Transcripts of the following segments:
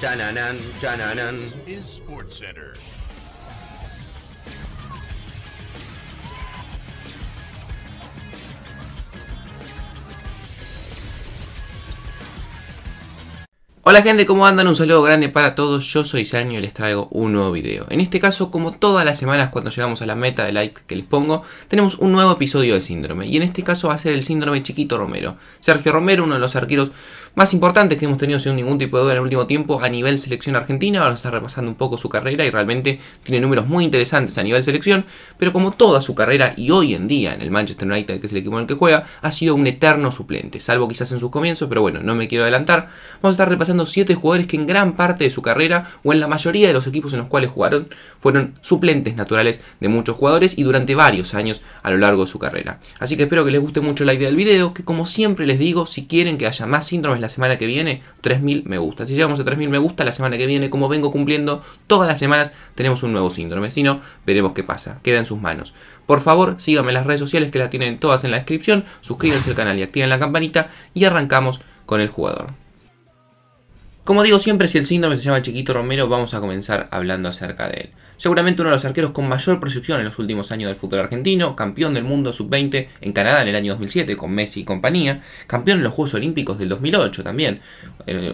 Jananan, This is Sports Center. Hola gente, ¿cómo andan? Un saludo grande para todos, yo soy Sergio y les traigo un nuevo video. En este caso, como todas las semanas cuando llegamos a la meta de likes que les pongo, tenemos un nuevo episodio de síndrome. Y en este caso va a ser el síndrome Chiquito Romero. Sergio Romero, uno de los arqueros más importantes que hemos tenido sin ningún tipo de duda en el último tiempo a nivel selección argentina. Vamos a estar repasando un poco su carrera y realmente tiene números muy interesantes a nivel selección. Pero como toda su carrera y hoy en día en el Manchester United, que es el equipo en el que juega, ha sido un eterno suplente. Salvo quizás en sus comienzos, pero bueno, no me quiero adelantar. Vamos a estar repasando 7 siete jugadores que en gran parte de su carrera o en la mayoría de los equipos en los cuales jugaron fueron suplentes naturales de muchos jugadores y durante varios años a lo largo de su carrera. Así que espero que les guste mucho la idea del video, que como siempre les digo, si quieren que haya más síndromes la semana que viene, 3.000 me gusta. Si llegamos a 3.000 me gusta la semana que viene, como vengo cumpliendo todas las semanas, tenemos un nuevo síndrome. Si no, veremos qué pasa. Queda en sus manos. Por favor, síganme en las redes sociales que la tienen todas en la descripción, suscríbanse al canal y activen la campanita y arrancamos con el jugador. Como digo siempre, si el síndrome se llama Chiquito Romero, vamos a comenzar hablando acerca de él. Seguramente uno de los arqueros con mayor proyección en los últimos años del fútbol argentino, campeón del mundo sub-20 en Canadá en el año 2007 con Messi y compañía, campeón en los Juegos Olímpicos del 2008 también,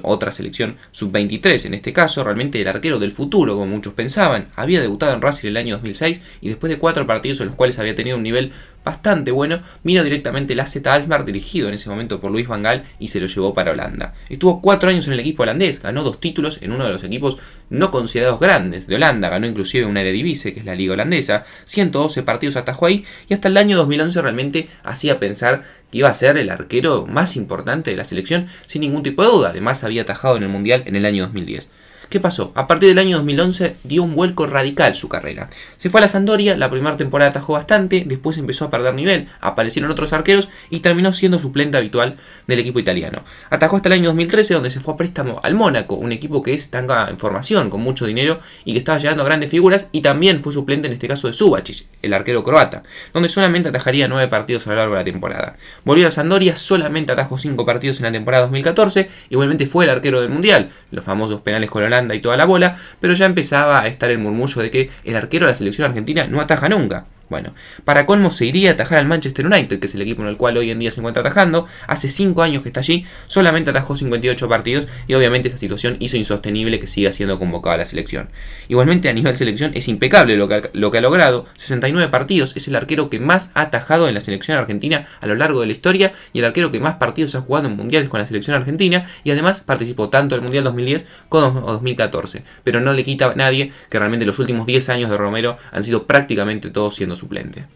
otra selección sub-23 en este caso, realmente el arquero del futuro como muchos pensaban, había debutado en Racing el año 2006 y después de cuatro partidos en los cuales había tenido un nivel bastante bueno, vino directamente el AZ Alkmaar, dirigido en ese momento por Luis Van y se lo llevó para Holanda. Estuvo cuatro años en el equipo holandés, ganó dos títulos en uno de los equipos no considerados grandes de Holanda, ganó inclusive una Eredivisie, que es la liga holandesa, 112 partidos atajó ahí, y hasta el año 2011 realmente hacía pensar que iba a ser el arquero más importante de la selección, sin ningún tipo de duda, además había atajado en el Mundial en el año 2010. ¿Qué pasó? A partir del año 2011 dio un vuelco radical su carrera. Se fue a la Sandoria, la primera temporada atajó bastante, después empezó a perder nivel, aparecieron otros arqueros y terminó siendo suplente habitual del equipo italiano. Atajó hasta el año 2013 donde se fue a préstamo al Mónaco, un equipo que es tanga en formación, con mucho dinero y que estaba llegando a grandes figuras y también fue suplente en este caso de Subacic, el arquero croata, donde solamente atajaría 9 partidos a lo largo de la temporada. Volvió a la Sandoria, solamente atajó 5 partidos en la temporada 2014, igualmente fue el arquero del Mundial, los famosos penales coloniales y toda la bola, pero ya empezaba a estar el murmullo de que el arquero de la selección argentina no ataja nunca. Bueno, para colmo se iría a atajar al Manchester United, que es el equipo en el cual hoy en día se encuentra atajando. Hace 5 años que está allí, solamente atajó 58 partidos y obviamente esta situación hizo insostenible que siga siendo convocado a la selección. Igualmente a nivel selección es impecable lo que, ha, lo que ha logrado. 69 partidos, es el arquero que más ha atajado en la selección argentina a lo largo de la historia y el arquero que más partidos ha jugado en mundiales con la selección argentina y además participó tanto en el Mundial 2010 como 2014. Pero no le quita a nadie que realmente los últimos 10 años de Romero han sido prácticamente todos siendo suplente.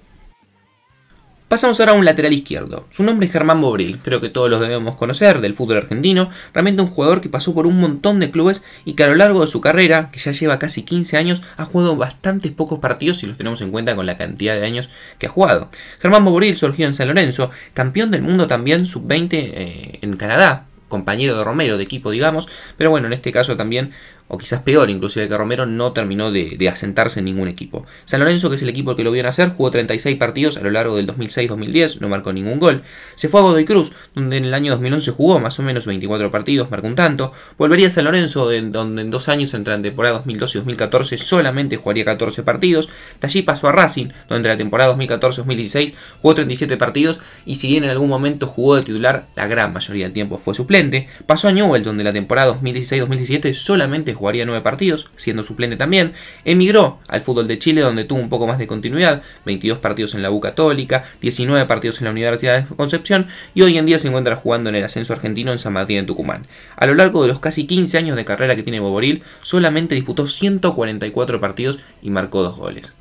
Pasamos ahora a un lateral izquierdo. Su nombre es Germán Bobril, creo que todos los debemos conocer del fútbol argentino, realmente un jugador que pasó por un montón de clubes y que a lo largo de su carrera, que ya lleva casi 15 años, ha jugado bastantes pocos partidos si los tenemos en cuenta con la cantidad de años que ha jugado. Germán Bobril surgió en San Lorenzo, campeón del mundo también sub-20 eh, en Canadá, compañero de Romero de equipo, digamos, pero bueno, en este caso también o quizás peor inclusive que Romero, no terminó de, asentarse en ningún equipo. San Lorenzo, que es el equipo que lo vieron hacer, jugó 36 partidos a lo largo del 2006-2010, no marcó ningún gol. Se fue a Godoy Cruz, donde en el año 2011 jugó más o menos 24 partidos, marcó un tanto. Volvería a San Lorenzo, donde en dos años, entre la temporada 2012 y 2014, solamente jugaría 14 partidos. De allí pasó a Racing, donde entre la temporada 2014-2016 jugó 37 partidos y si bien en algún momento jugó de titular, la gran mayoría del tiempo fue suplente. Pasó a Newell, donde la temporada 2016-2017 solamente jugó jugaría nueve partidos, siendo suplente también. Emigró al fútbol de Chile, donde tuvo un poco más de continuidad, 22 partidos en la U Católica, 19 partidos en la Universidad de Concepción, y hoy en día se encuentra jugando en el ascenso argentino en San Martín de Tucumán. A lo largo de los casi 15 años de carrera que tiene Boboril, solamente disputó 144 partidos y marcó dos goles.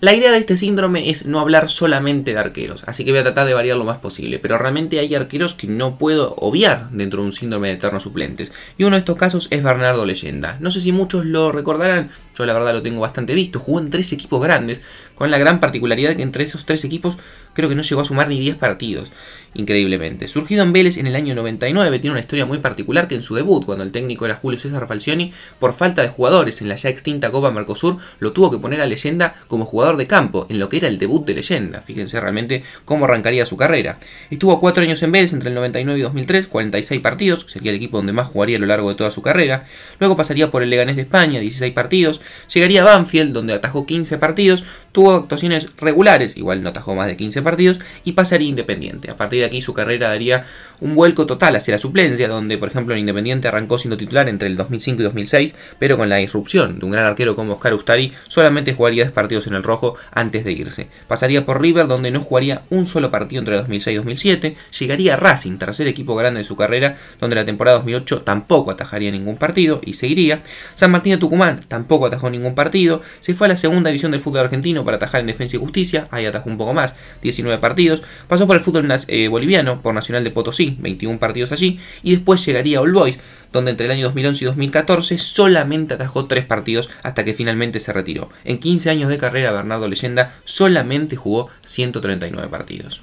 La idea de este síndrome es no hablar solamente de arqueros, así que voy a tratar de variar lo más posible, pero realmente hay arqueros que no puedo obviar dentro de un síndrome de eternos suplentes, y uno de estos casos es Bernardo Leyenda. No sé si muchos lo recordarán, yo la verdad lo tengo bastante visto. Jugó en tres equipos grandes, con la gran particularidad de que entre esos tres equipos creo que no llegó a sumar ni 10 partidos, increíblemente. Surgido en Vélez en el año 99, tiene una historia muy particular que en su debut, cuando el técnico era Julio César Falcioni, por falta de jugadores en la ya extinta Copa Mercosur, lo tuvo que poner a leyenda como jugador de campo, en lo que era el debut de leyenda. Fíjense realmente cómo arrancaría su carrera. Estuvo cuatro años en Vélez entre el 99 y 2003, 46 partidos, que sería el equipo donde más jugaría a lo largo de toda su carrera. Luego pasaría por el Leganés de España, 16 partidos, Llegaría a Banfield, donde atajó 15 partidos, tuvo actuaciones regulares, igual no atajó más de 15 partidos, y pasaría Independiente. A partir de aquí su carrera daría un vuelco total hacia la suplencia, donde por ejemplo en Independiente arrancó siendo titular entre el 2005 y 2006, pero con la irrupción de un gran arquero como Oscar Ustari, solamente jugaría 10 partidos en el rojo antes de irse. Pasaría por River, donde no jugaría un solo partido entre 2006 y 2007, llegaría a Racing, tercer equipo grande de su carrera, donde la temporada 2008 tampoco atajaría ningún partido y seguiría. San Martín de Tucumán tampoco atajó ningún partido, se fue a la segunda división del fútbol argentino, para atajar en Defensa y Justicia, ahí atajó un poco más, 19 partidos. Pasó por el fútbol eh, boliviano, por Nacional de Potosí, 21 partidos allí. Y después llegaría a All Boys, donde entre el año 2011 y 2014 solamente atajó 3 partidos hasta que finalmente se retiró. En 15 años de carrera, Bernardo Leyenda solamente jugó 139 partidos.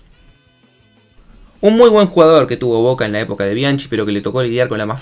Un muy buen jugador que tuvo Boca en la época de Bianchi, pero que le tocó lidiar con la más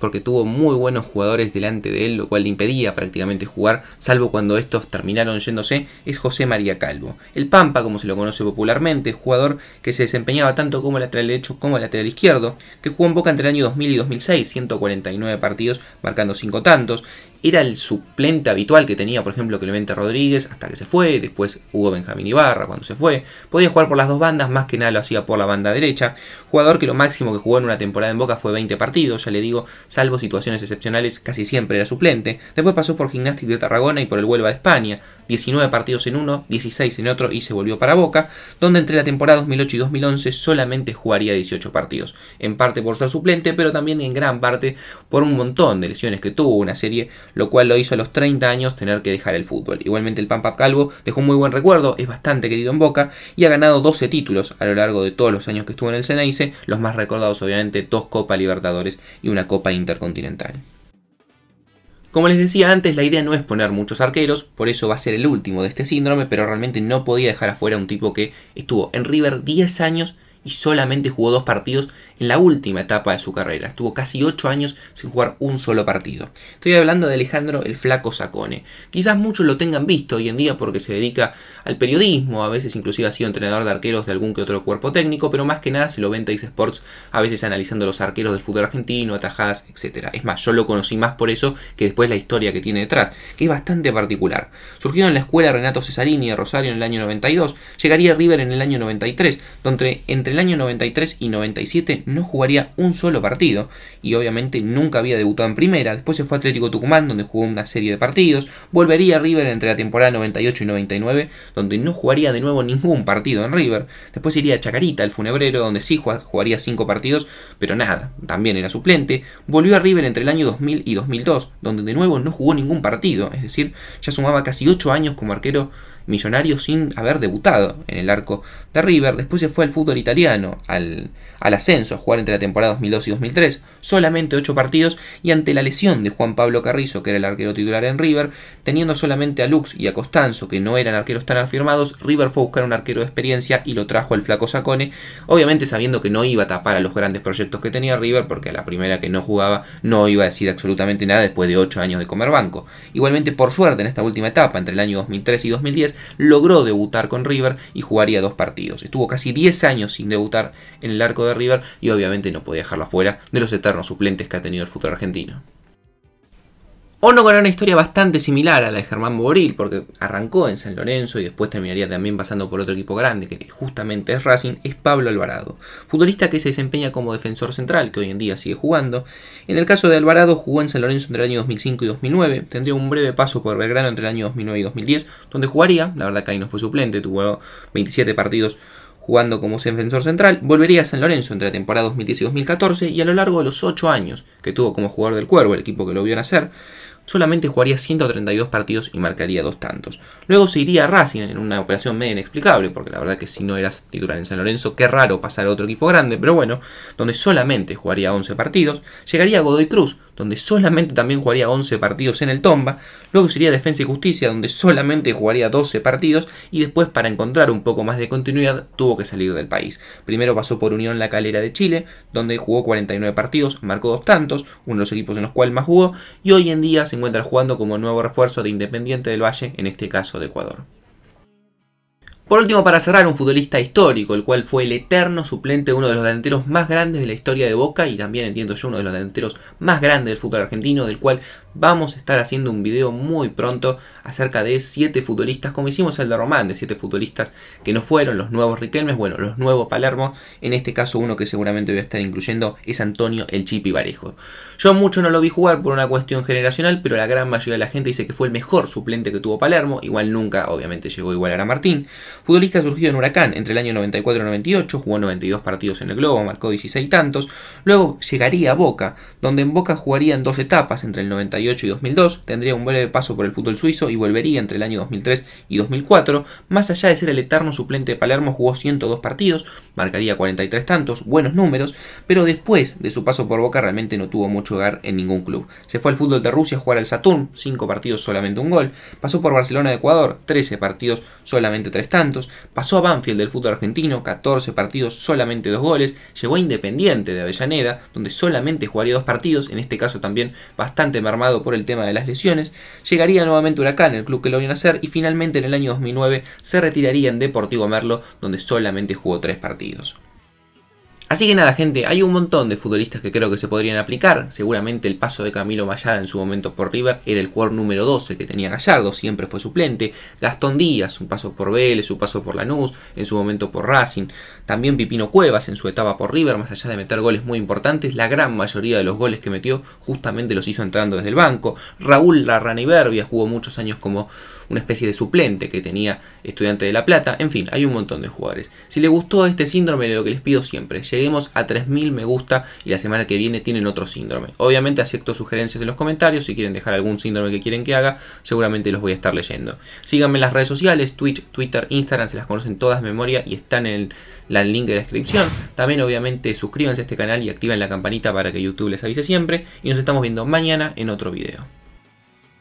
porque tuvo muy buenos jugadores delante de él, lo cual le impedía prácticamente jugar, salvo cuando estos terminaron yéndose, es José María Calvo. El Pampa, como se lo conoce popularmente, jugador que se desempeñaba tanto como lateral derecho como lateral izquierdo, que jugó en Boca entre el año 2000 y 2006, 149 partidos, marcando 5 tantos, era el suplente habitual que tenía, por ejemplo, Clemente Rodríguez hasta que se fue, después hubo Benjamín Ibarra cuando se fue. Podía jugar por las dos bandas, más que nada lo hacía por la banda derecha. Jugador que lo máximo que jugó en una temporada en Boca fue 20 partidos, ya le digo, salvo situaciones excepcionales, casi siempre era suplente. Después pasó por Gimnástica de Tarragona y por el Huelva de España. 19 partidos en uno, 16 en otro y se volvió para Boca, donde entre la temporada 2008 y 2011 solamente jugaría 18 partidos, en parte por ser suplente, pero también en gran parte por un montón de lesiones que tuvo una serie, lo cual lo hizo a los 30 años tener que dejar el fútbol. Igualmente el Pampa Calvo dejó un muy buen recuerdo, es bastante querido en Boca y ha ganado 12 títulos a lo largo de todos los años que estuvo en el Ceneice, los más recordados obviamente dos Copa Libertadores y una Copa Intercontinental. Como les decía antes, la idea no es poner muchos arqueros, por eso va a ser el último de este síndrome, pero realmente no podía dejar afuera un tipo que estuvo en River 10 años y solamente jugó dos partidos en la última etapa de su carrera. Estuvo casi ocho años sin jugar un solo partido. Estoy hablando de Alejandro el Flaco Sacone. Quizás muchos lo tengan visto hoy en día porque se dedica al periodismo, a veces inclusive ha sido entrenador de arqueros de algún que otro cuerpo técnico, pero más que nada se lo ven Dice Sports a veces analizando los arqueros del fútbol argentino, atajadas, etc. Es más, yo lo conocí más por eso que después la historia que tiene detrás, que es bastante particular. surgió en la escuela Renato Cesarini de Rosario en el año 92, llegaría a River en el año 93, donde entre el año 93 y 97 no jugaría un solo partido y obviamente nunca había debutado en primera. Después se fue a Atlético Tucumán donde jugó una serie de partidos. Volvería a River entre la temporada 98 y 99 donde no jugaría de nuevo ningún partido en River. Después iría a Chacarita, el funebrero, donde sí jugaría cinco partidos, pero nada, también era suplente. Volvió a River entre el año 2000 y 2002 donde de nuevo no jugó ningún partido. Es decir, ya sumaba casi ocho años como arquero millonario sin haber debutado en el arco de River. Después se fue al fútbol italiano, al, al ascenso, a jugar entre la temporada 2002 y 2003, solamente 8 partidos y ante la lesión de Juan Pablo Carrizo, que era el arquero titular en River, teniendo solamente a Lux y a Costanzo, que no eran arqueros tan afirmados, River fue a buscar un arquero de experiencia y lo trajo el flaco Sacone, obviamente sabiendo que no iba a tapar a los grandes proyectos que tenía River, porque a la primera que no jugaba no iba a decir absolutamente nada después de 8 años de comer banco. Igualmente, por suerte, en esta última etapa, entre el año 2003 y 2010, logró debutar con River y jugaría dos partidos. Estuvo casi 10 años sin debutar en el arco de River y obviamente no podía dejarlo fuera de los eternos suplentes que ha tenido el fútbol argentino. Ono con una historia bastante similar a la de Germán Boril, porque arrancó en San Lorenzo y después terminaría también pasando por otro equipo grande, que justamente es Racing, es Pablo Alvarado, futbolista que se desempeña como defensor central, que hoy en día sigue jugando. En el caso de Alvarado, jugó en San Lorenzo entre el año 2005 y 2009, tendría un breve paso por Belgrano entre el año 2009 y 2010, donde jugaría, la verdad que ahí no fue suplente, tuvo 27 partidos jugando como defensor central, volvería a San Lorenzo entre la temporada 2010 y 2014 y a lo largo de los 8 años que tuvo como jugador del Cuervo, el equipo que lo vio nacer, solamente jugaría 132 partidos y marcaría dos tantos. Luego se iría a Racing en una operación media inexplicable, porque la verdad que si no eras titular en San Lorenzo, qué raro pasar a otro equipo grande, pero bueno, donde solamente jugaría 11 partidos. Llegaría a Godoy Cruz, donde solamente también jugaría 11 partidos en el Tomba, luego sería Defensa y Justicia, donde solamente jugaría 12 partidos, y después para encontrar un poco más de continuidad tuvo que salir del país. Primero pasó por Unión La Calera de Chile, donde jugó 49 partidos, marcó dos tantos, uno de los equipos en los cuales más jugó, y hoy en día se encuentra jugando como nuevo refuerzo de Independiente del Valle, en este caso de Ecuador. Por último, para cerrar, un futbolista histórico, el cual fue el eterno suplente de uno de los delanteros más grandes de la historia de Boca y también entiendo yo uno de los delanteros más grandes del fútbol argentino, del cual Vamos a estar haciendo un video muy pronto acerca de siete futbolistas, como hicimos el de Román, de siete futbolistas que no fueron, los nuevos Riquelmes, bueno, los nuevos Palermo. En este caso uno que seguramente voy a estar incluyendo es Antonio El Chipi Varejo. Yo mucho no lo vi jugar por una cuestión generacional, pero la gran mayoría de la gente dice que fue el mejor suplente que tuvo Palermo. Igual nunca, obviamente, llegó igual a Martín. Futbolista surgido en Huracán entre el año 94 y 98, jugó 92 partidos en el Globo, marcó 16 tantos. Luego llegaría a Boca, donde en Boca jugaría en dos etapas entre el 98 y 2002, tendría un breve paso por el fútbol suizo y volvería entre el año 2003 y 2004. Más allá de ser el eterno suplente de Palermo, jugó 102 partidos, marcaría 43 tantos, buenos números, pero después de su paso por Boca realmente no tuvo mucho hogar en ningún club. Se fue al fútbol de Rusia a jugar al Saturn, 5 partidos solamente un gol. Pasó por Barcelona de Ecuador, 13 partidos solamente 3 tantos. Pasó a Banfield del fútbol argentino, 14 partidos solamente 2 goles. Llegó a Independiente de Avellaneda, donde solamente jugaría 2 partidos, en este caso también bastante mermado por el tema de las lesiones, llegaría nuevamente Huracán, el club que lo vio a hacer, y finalmente en el año 2009 se retiraría en Deportivo Merlo, donde solamente jugó tres partidos. Así que nada, gente, hay un montón de futbolistas que creo que se podrían aplicar. Seguramente el paso de Camilo Mayada en su momento por River era el jugador número 12 que tenía Gallardo, siempre fue suplente. Gastón Díaz, un paso por Vélez, su paso por Lanús, en su momento por Racing. También Pipino Cuevas en su etapa por River, más allá de meter goles muy importantes, la gran mayoría de los goles que metió justamente los hizo entrando desde el banco. Raúl Iberbia jugó muchos años como una especie de suplente que tenía Estudiante de La Plata. En fin, hay un montón de jugadores. Si les gustó este síndrome, lo que les pido siempre, lleguemos a 3000 me gusta y la semana que viene tienen otro síndrome. Obviamente acepto sugerencias en los comentarios, si quieren dejar algún síndrome que quieren que haga, seguramente los voy a estar leyendo. Síganme en las redes sociales, Twitch, Twitter, Instagram, se las conocen todas de memoria y están en el, link de la descripción. También obviamente suscríbanse a este canal y activen la campanita para que YouTube les avise siempre. Y nos estamos viendo mañana en otro video.